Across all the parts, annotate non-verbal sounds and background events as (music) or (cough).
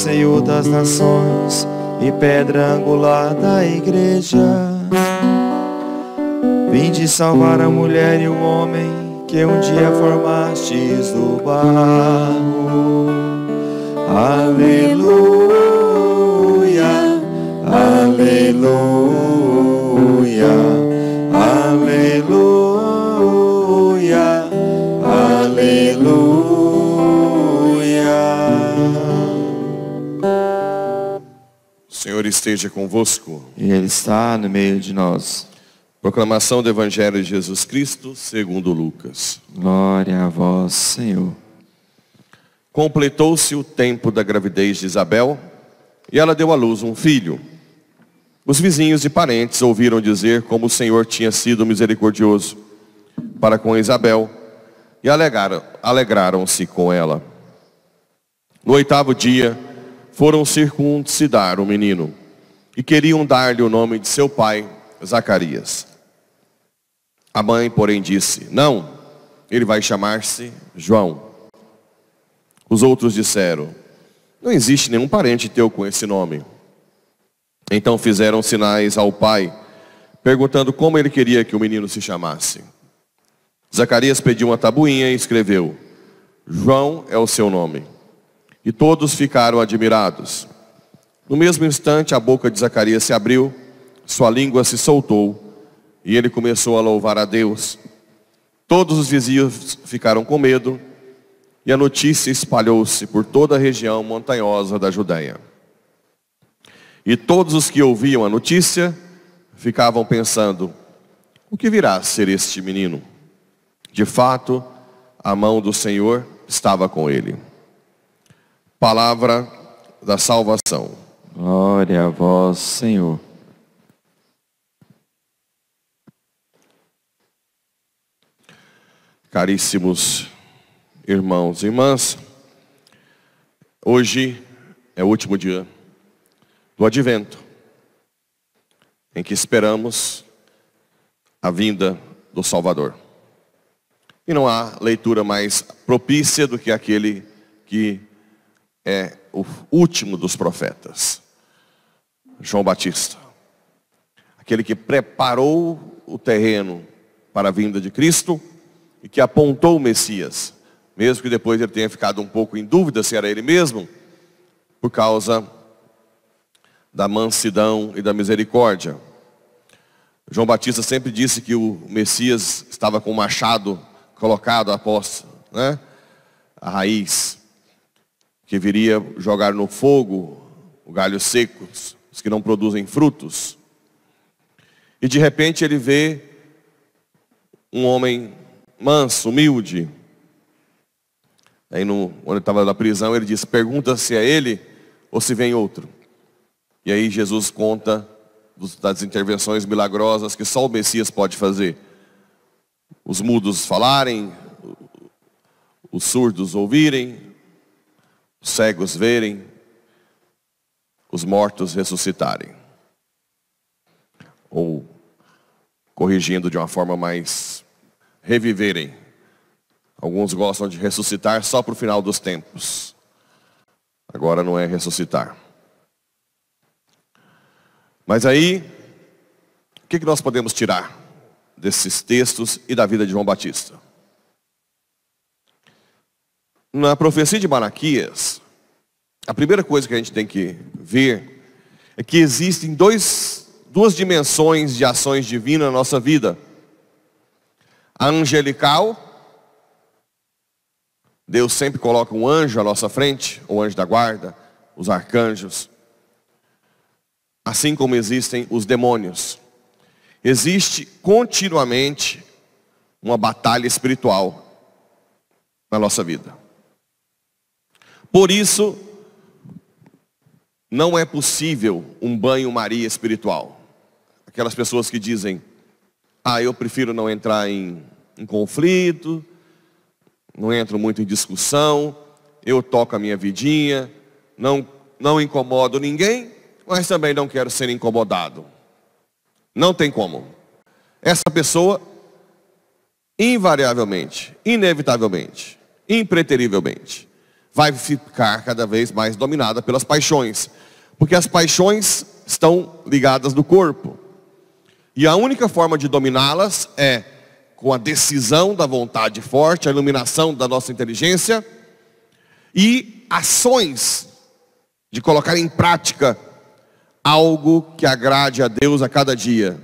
Senhor das nações e pedra angular da igreja. Vinde salvar a mulher e o homem que um dia formastes do bar. esteja convosco. E Ele está no meio de nós. Proclamação do Evangelho de Jesus Cristo, segundo Lucas. Glória a vós, Senhor. Completou-se o tempo da gravidez de Isabel, e ela deu à luz um filho. Os vizinhos e parentes ouviram dizer como o Senhor tinha sido misericordioso para com Isabel, e alegaram, alegraram-se com ela. No oitavo dia, foram circuncidar o menino e queriam dar-lhe o nome de seu pai, Zacarias. A mãe, porém, disse: Não, ele vai chamar-se João. Os outros disseram: Não existe nenhum parente teu com esse nome. Então fizeram sinais ao pai, perguntando como ele queria que o menino se chamasse. Zacarias pediu uma tabuinha e escreveu: João é o seu nome. E todos ficaram admirados. No mesmo instante, a boca de Zacarias se abriu, sua língua se soltou, e ele começou a louvar a Deus. Todos os vizinhos ficaram com medo, e a notícia espalhou-se por toda a região montanhosa da Judéia. E todos os que ouviam a notícia ficavam pensando, o que virá a ser este menino? De fato, a mão do Senhor estava com ele. Palavra da salvação. Glória a vós, Senhor. Caríssimos irmãos e irmãs, hoje é o último dia do advento, em que esperamos a vinda do Salvador. E não há leitura mais propícia do que aquele que é o último dos profetas, João Batista. Aquele que preparou o terreno para a vinda de Cristo e que apontou o Messias, mesmo que depois ele tenha ficado um pouco em dúvida se era ele mesmo, por causa da mansidão e da misericórdia. João Batista sempre disse que o Messias estava com o machado colocado após né, a raiz que viria jogar no fogo o galho secos, os que não produzem frutos. E de repente ele vê um homem manso, humilde. Aí no, quando ele estava na prisão, ele diz, pergunta se é ele ou se vem outro. E aí Jesus conta das intervenções milagrosas que só o Messias pode fazer. Os mudos falarem, os surdos ouvirem, os cegos verem, os mortos ressuscitarem. Ou, corrigindo de uma forma mais, reviverem. Alguns gostam de ressuscitar só para o final dos tempos. Agora não é ressuscitar. Mas aí, o que, que nós podemos tirar desses textos e da vida de João Batista? na profecia de Malaquias, a primeira coisa que a gente tem que ver é que existem dois, duas dimensões de ações divinas na nossa vida. A angelical, Deus sempre coloca um anjo à nossa frente, o anjo da guarda, os arcanjos, assim como existem os demônios. Existe continuamente uma batalha espiritual na nossa vida. Por isso, não é possível um banho-maria espiritual. Aquelas pessoas que dizem, ah, eu prefiro não entrar em, em, conflito, não entro muito em discussão, eu toco a minha vidinha, não, não incomodo ninguém, mas também não quero ser incomodado. Não tem como. Essa pessoa, invariavelmente, inevitavelmente, impreterivelmente, vai ficar cada vez mais dominada pelas paixões. Porque as paixões estão ligadas no corpo. E a única forma de dominá-las é com a decisão da vontade forte, a iluminação da nossa inteligência e ações de colocar em prática algo que agrade a Deus a cada dia.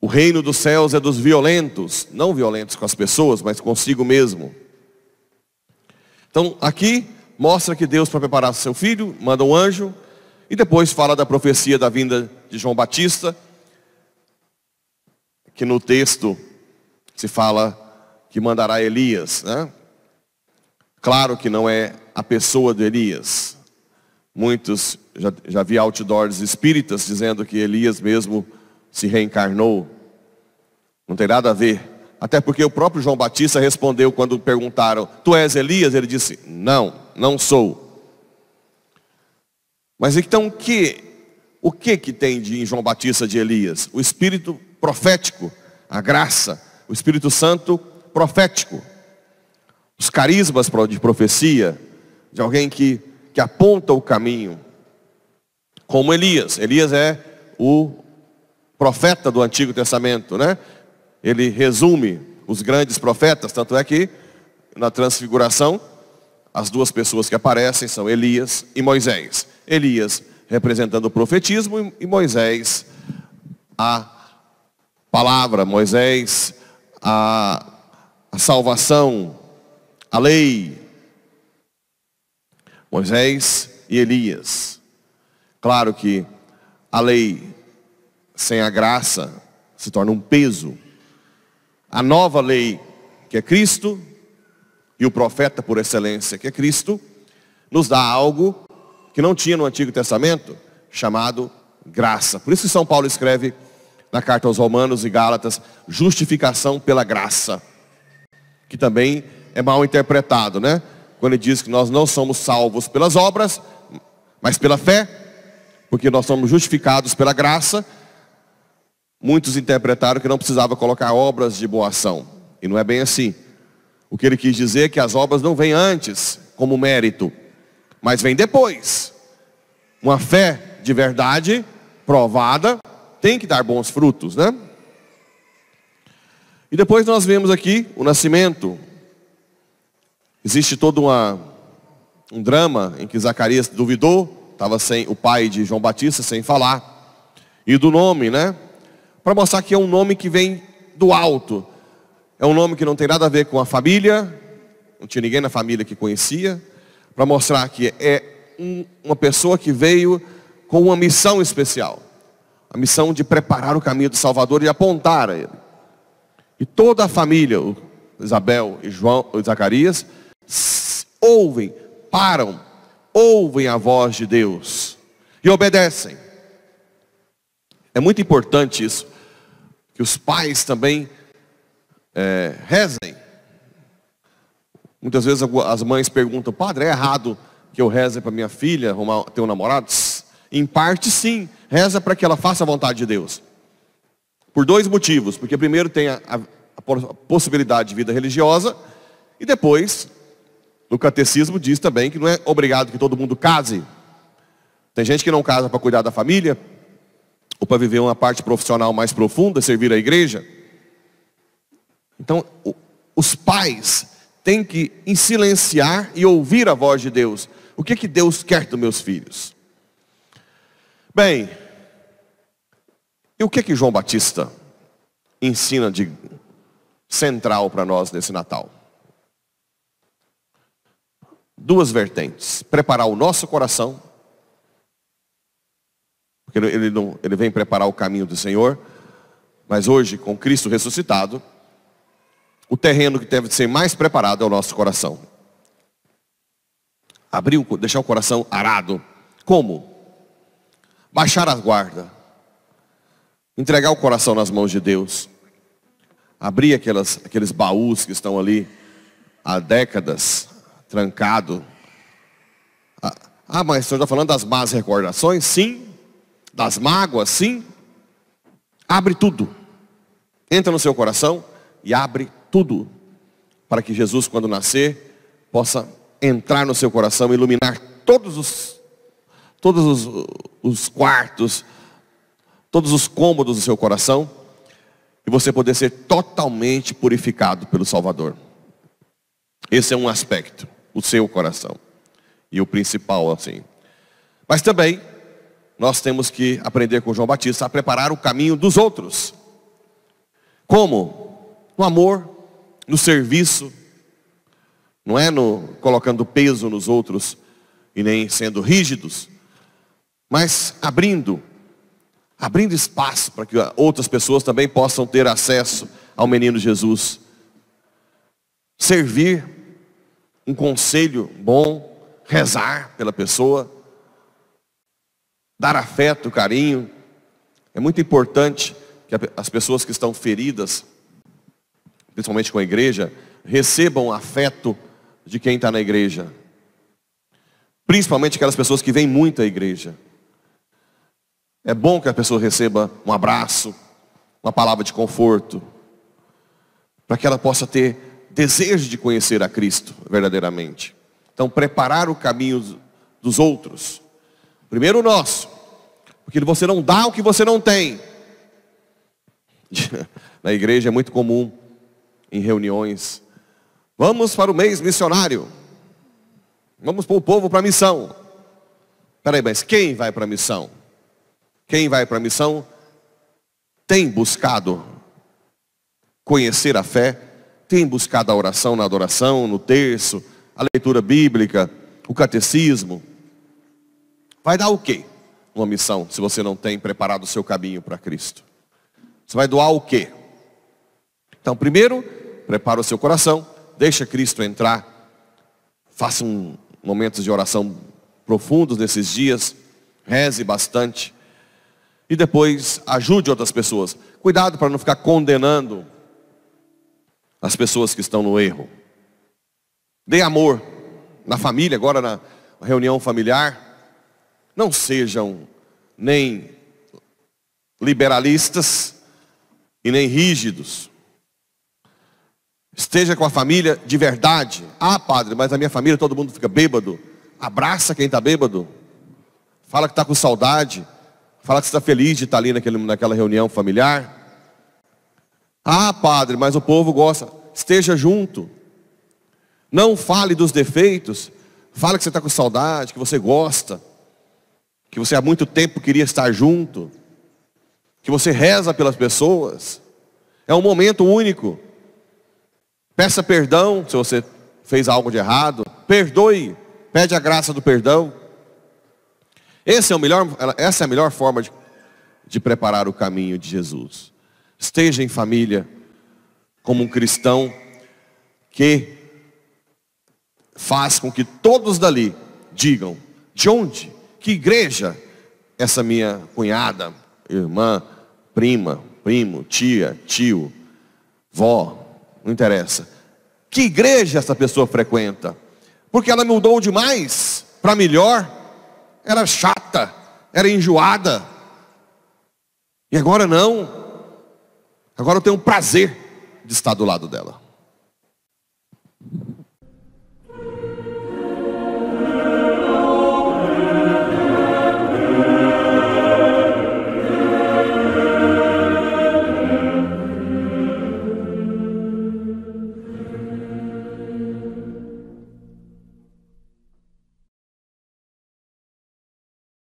O reino dos céus é dos violentos, não violentos com as pessoas, mas consigo mesmo. Então, aqui mostra que Deus, para preparar seu filho, manda um anjo, e depois fala da profecia da vinda de João Batista, que no texto se fala que mandará Elias. Né? Claro que não é a pessoa de Elias. Muitos, já, já vi outdoors espíritas dizendo que Elias mesmo se reencarnou. Não tem nada a ver. Até porque o próprio João Batista respondeu quando perguntaram: Tu és Elias? Ele disse: Não, não sou. Mas então o que o que que tem de João Batista de Elias? O espírito profético, a graça, o Espírito Santo profético. Os carismas de profecia, de alguém que, que aponta o caminho. Como Elias. Elias é o profeta do Antigo Testamento, né? ele resume os grandes profetas, tanto é que na transfiguração as duas pessoas que aparecem são Elias e Moisés. Elias representando o profetismo e Moisés a palavra, Moisés a, a salvação, a lei. Moisés e Elias. Claro que a lei sem a graça se torna um peso a nova lei, que é Cristo, e o profeta por excelência, que é Cristo, nos dá algo que não tinha no Antigo Testamento, chamado graça. Por isso que São Paulo escreve na carta aos Romanos e Gálatas, justificação pela graça, que também é mal interpretado, né? Quando ele diz que nós não somos salvos pelas obras, mas pela fé, porque nós somos justificados pela graça, Muitos interpretaram que não precisava colocar obras de boa ação. E não é bem assim. O que ele quis dizer é que as obras não vêm antes, como mérito, mas vêm depois. Uma fé de verdade, provada, tem que dar bons frutos, né? E depois nós vemos aqui o nascimento. Existe todo uma, um drama em que Zacarias duvidou, estava sem o pai de João Batista, sem falar. E do nome, né? para mostrar que é um nome que vem do alto. É um nome que não tem nada a ver com a família, não tinha ninguém na família que conhecia, para mostrar que é um, uma pessoa que veio com uma missão especial. A missão de preparar o caminho do Salvador e apontar a ele. E toda a família, Isabel e João, e Zacarias, ouvem, param, ouvem a voz de Deus e obedecem. É muito importante isso. Que os pais também é, rezem. Muitas vezes as mães perguntam, padre, é errado que eu reze para minha filha arrumar, ter um namorado? Em parte sim, reza para que ela faça a vontade de Deus. Por dois motivos. Porque primeiro tem a, a, a possibilidade de vida religiosa e depois no catecismo diz também que não é obrigado que todo mundo case. Tem gente que não casa para cuidar da família, ou para viver uma parte profissional mais profunda, servir a igreja. Então, os pais têm que silenciar e ouvir a voz de Deus. O que, que Deus quer dos meus filhos? Bem, e o que que João Batista ensina de central para nós nesse Natal? Duas vertentes: preparar o nosso coração porque ele, não, ele vem preparar o caminho do Senhor. Mas hoje, com Cristo ressuscitado, o terreno que deve ser mais preparado é o nosso coração. Abrir, deixar o coração arado. Como? Baixar a guarda. Entregar o coração nas mãos de Deus. Abrir aquelas, aqueles baús que estão ali há décadas, trancado. Ah, ah mas o senhor está falando das más recordações? Sim, das mágoas, sim, abre tudo. Entra no seu coração e abre tudo. Para que Jesus, quando nascer, possa entrar no seu coração, iluminar todos os, todos os, os quartos, todos os cômodos do seu coração, e você poder ser totalmente purificado pelo Salvador. Esse é um aspecto, o seu coração. E o principal, assim. Mas também nós temos que aprender com João Batista a preparar o caminho dos outros. Como? No amor, no serviço, não é no colocando peso nos outros e nem sendo rígidos, mas abrindo, abrindo espaço para que outras pessoas também possam ter acesso ao menino Jesus. Servir um conselho bom, rezar pela pessoa, dar afeto, carinho. É muito importante que as pessoas que estão feridas, principalmente com a igreja, recebam afeto de quem está na igreja. Principalmente aquelas pessoas que vêm muito à igreja. É bom que a pessoa receba um abraço, uma palavra de conforto, para que ela possa ter desejo de conhecer a Cristo verdadeiramente. Então, preparar o caminho dos outros Primeiro o nosso. Porque você não dá o que você não tem. (laughs) Na igreja é muito comum, em reuniões, vamos para o mês missionário. Vamos pôr o povo para a missão. Peraí, mas quem vai para a missão? Quem vai para a missão tem buscado conhecer a fé, tem buscado a oração na adoração, no terço, a leitura bíblica, o catecismo, Vai dar o quê? Uma missão, se você não tem preparado o seu caminho para Cristo. Você vai doar o quê? Então, primeiro, prepara o seu coração, deixa Cristo entrar, faça um, momentos de oração profundos nesses dias, reze bastante e depois ajude outras pessoas. Cuidado para não ficar condenando as pessoas que estão no erro. Dê amor na família, agora na reunião familiar. Não sejam nem liberalistas e nem rígidos. Esteja com a família de verdade. Ah, padre, mas a minha família todo mundo fica bêbado. Abraça quem está bêbado. Fala que está com saudade. Fala que está feliz de estar tá ali naquele, naquela reunião familiar. Ah, padre, mas o povo gosta. Esteja junto. Não fale dos defeitos. Fala que você está com saudade, que você gosta que você há muito tempo queria estar junto, que você reza pelas pessoas. É um momento único. Peça perdão se você fez algo de errado. Perdoe. Pede a graça do perdão. É melhor, essa é a melhor forma de, de preparar o caminho de Jesus. Esteja em família como um cristão que faz com que todos dali digam de onde que igreja essa minha cunhada, irmã, prima, primo, tia, tio, vó, não interessa. Que igreja essa pessoa frequenta? Porque ela mudou demais para melhor. Era chata, era enjoada. E agora não. Agora eu tenho o prazer de estar do lado dela.